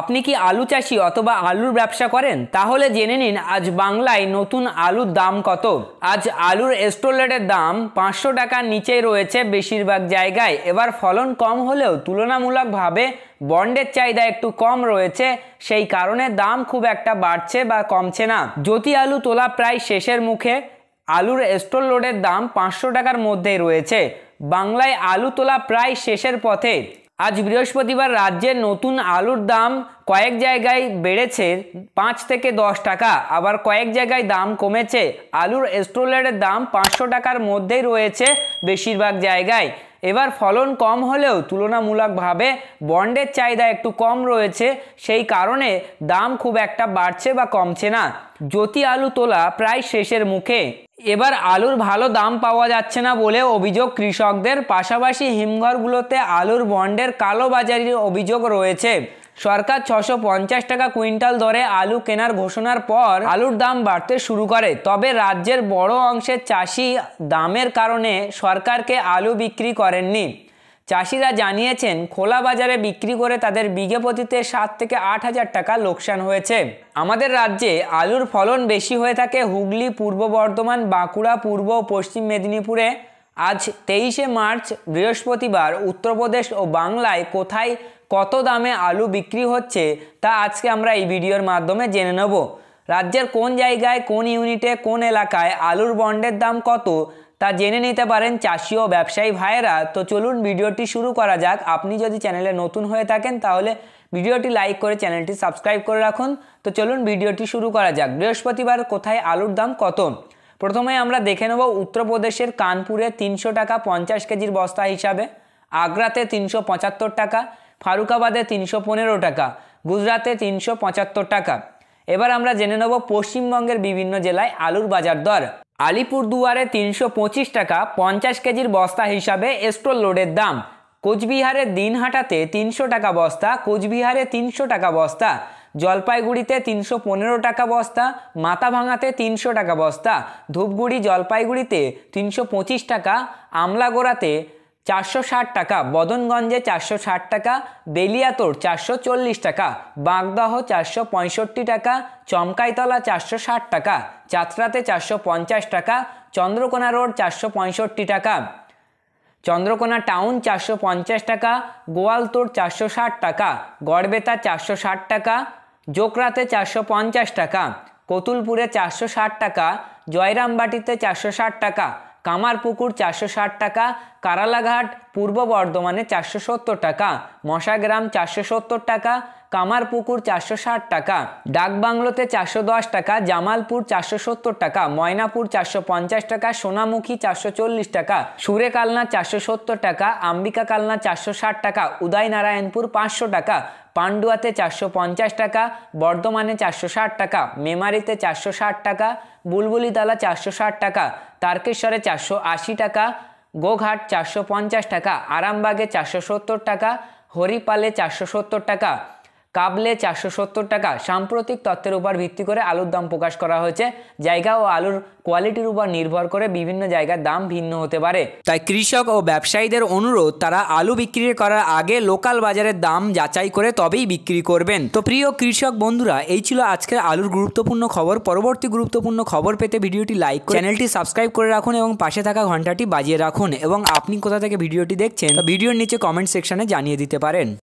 আপনি কি আলু চাষি অথবা আলুর ব্যবসা করেন তাহলে জেনে নিন আজ বাংলায় নতুন আলুর দাম কত আজ আলুর স্টোলেটের দাম পাঁচশো টাকার নিচেই রয়েছে বেশিরভাগ জায়গায় এবার ফলন কম হলেও তুলনামূলকভাবে বন্ডের চাহিদা একটু কম রয়েছে সেই কারণে দাম খুব একটা বাড়ছে বা কমছে না জ্যোতি আলু তোলা প্রায় শেষের মুখে আলুর স্টোর লোডের দাম পাঁচশো টাকার মধ্যেই রয়েছে বাংলায় আলু তোলা প্রায় শেষের পথে আজ বৃহস্পতিবার রাজ্যের নতুন আলুর দাম কয়েক জায়গায় বেড়েছে পাঁচ থেকে দশ টাকা আবার কয়েক জায়গায় দাম কমেছে আলুর স্টোলেটের দাম পাঁচশো টাকার মধ্যেই রয়েছে বেশিরভাগ জায়গায় এবার ফলন কম হলেও তুলনামূলকভাবে বন্ডের চাহিদা একটু কম রয়েছে সেই কারণে দাম খুব একটা বাড়ছে বা কমছে না জ্যোতি আলু তোলা প্রায় শেষের মুখে এবার আলুর ভালো দাম পাওয়া যাচ্ছে না বলে অভিযোগ কৃষকদের পাশাপাশি হিমঘরগুলোতে আলুর বন্ডের কালোবাজারির অভিযোগ রয়েছে সরকার ছশো পঞ্চাশ টাকা কুইন্টাল দরে আলু কেনার ঘোষণার পর আলুর দাম বাড়তে শুরু করে তবে রাজ্যের বড় অংশের চাষি দামের কারণে সরকারকে আলু বিক্রি করেননি চাষিরা জানিয়েছেন খোলা বাজারে বিক্রি করে তাদের বিঘে প্রতিতে সাত থেকে আট হাজার টাকা লোকসান হয়েছে আমাদের রাজ্যে আলুর ফলন বেশি হয়ে থাকে হুগলি পূর্ব বর্ধমান বাঁকুড়া পূর্ব ও পশ্চিম মেদিনীপুরে আজ তেইশে মার্চ বৃহস্পতিবার উত্তরপ্রদেশ ও বাংলায় কোথায় কত দামে আলু বিক্রি হচ্ছে তা আজকে আমরা এই ভিডিওর মাধ্যমে জেনে নেব রাজ্যের কোন জায়গায় কোন ইউনিটে কোন এলাকায় আলুর বন্ডের দাম কত তা জেনে নিতে পারেন চাষি ও ব্যবসায়ী ভাইয়েরা তো চলুন ভিডিওটি শুরু করা যাক আপনি যদি চ্যানেলে নতুন হয়ে থাকেন তাহলে ভিডিওটি লাইক করে চ্যানেলটি সাবস্ক্রাইব করে রাখুন তো চলুন ভিডিওটি শুরু করা যাক বৃহস্পতিবার কোথায় আলুর দাম কত প্রথমে আমরা দেখে নেব উত্তরপ্রদেশের কানপুরে তিনশো টাকা পঞ্চাশ কেজির বস্তা হিসাবে আগ্রাতে তিনশো পঁচাত্তর টাকা ফারুকাবাদে তিনশো পনেরো টাকা গুজরাতে তিনশো পঁচাত্তর টাকা এবার আমরা জেনে নেব পশ্চিমবঙ্গের বিভিন্ন জেলায় আলুর বাজার দর আলিপুরদুয়ারে তিনশো টাকা পঞ্চাশ কেজির বস্তা হিসাবে স্টোর লোডের দাম কোচবিহারে দিনহাটাতে তিনশো টাকা বস্তা কোচবিহারে তিনশো টাকা বস্তা জলপাইগুড়িতে তিনশো পনেরো টাকা বস্তা মাথা ভাঙাতে তিনশো টাকা বস্তা ধূপগুড়ি জলপাইগুড়িতে তিনশো পঁচিশ টাকা আমলাগোড়াতে চারশো ষাট টাকা বদনগঞ্জে চারশো ষাট টাকা বেলিয়াতোর চারশো চল্লিশ টাকা বাগদাহ চারশো পঁয়ষট্টি টাকা চমকাইতলা চারশো ষাট টাকা চাতরাতে চারশো পঞ্চাশ টাকা চন্দ্রকোনা রোড চারশো পঁয়ষট্টি টাকা চন্দ্রকোনা টাউন চারশো পঞ্চাশ টাকা গোয়ালতোর চারশো ষাট টাকা গড়বেতা চারশো ষাট টাকা জোকরাতে চারশো পঞ্চাশ টাকা কতুলপুরে চারশো ষাট টাকা জয়রামবাটিতে চারশো ষাট টাকা কামারপুকুর চারশো ষাট টাকা কারালাঘাট পূর্ব বর্ধমানে চারশো সত্তর টাকা মশাগ্রাম চারশো সত্তর টাকা কামারপুকুর চারশো ষাট টাকা ডাকবাংলোতে চারশো দশ টাকা জামালপুর চারশো সত্তর টাকা ময়নাপুর চারশো পঞ্চাশ টাকা সোনামুখী চারশো চল্লিশ টাকা সুরে কালনা চারশো সত্তর টাকা আম্বিকা কালনা চারশো ষাট টাকা উদয়নারায়ণপুর পাঁচশো টাকা পান্ডুয়াতে চারশো পঞ্চাশ টাকা বর্ধমানে চারশো ষাট টাকা মেমারিতে চারশো ষাট টাকা বুলবুলিতলা চারশো ষাট টাকা তারকেশ্বরে চারশো আশি টাকা গোঘাট চারশো পঞ্চাশ টাকা আরামবাগে চারশো সত্তর টাকা হরিপালে চারশো সত্তর টাকা কাবলে চারশো সত্তর টাকা সাম্প্রতিক তথ্যের উপর ভিত্তি করে আলুর দাম প্রকাশ করা হয়েছে জায়গা ও আলুর কোয়ালিটির উপর নির্ভর করে বিভিন্ন জায়গার দাম ভিন্ন হতে পারে তাই কৃষক ও ব্যবসায়ীদের অনুরোধ তারা আলু বিক্রি করার আগে লোকাল বাজারের দাম যাচাই করে তবেই বিক্রি করবেন তো প্রিয় কৃষক বন্ধুরা এই ছিল আজকের আলুর গুরুত্বপূর্ণ খবর পরবর্তী গুরুত্বপূর্ণ খবর পেতে ভিডিওটি লাইক চ্যানেলটি সাবস্ক্রাইব করে রাখুন এবং পাশে থাকা ঘন্টাটি বাজিয়ে রাখুন এবং আপনি কোথা থেকে ভিডিওটি দেখছেন ভিডিওর নিচে কমেন্ট সেকশনে জানিয়ে দিতে পারেন